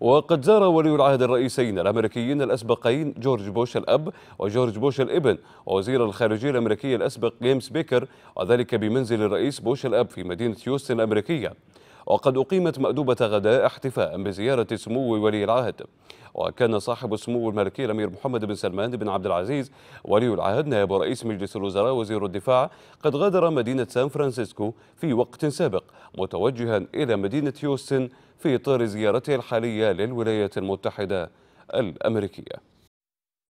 وقد زار ولي العهد الرئيسين الأمريكيين الأسبقين جورج بوش الأب وجورج بوش الابن ووزير الخارجية الأمريكي الأسبق جيمس بيكر وذلك بمنزل الرئيس بوش الأب في مدينة هيوستن الأمريكية وقد أقيمت مأدوبة غداء احتفاء بزيارة سمو ولي العهد وكان صاحب السمو الملكي الأمير محمد بن سلمان بن عبد العزيز ولي العهد نائب رئيس مجلس الوزراء وزير الدفاع قد غادر مدينة سان فرانسيسكو في وقت سابق متوجها إلى مدينة هيوستن في إطار زيارته الحالية للولايات المتحدة الأمريكية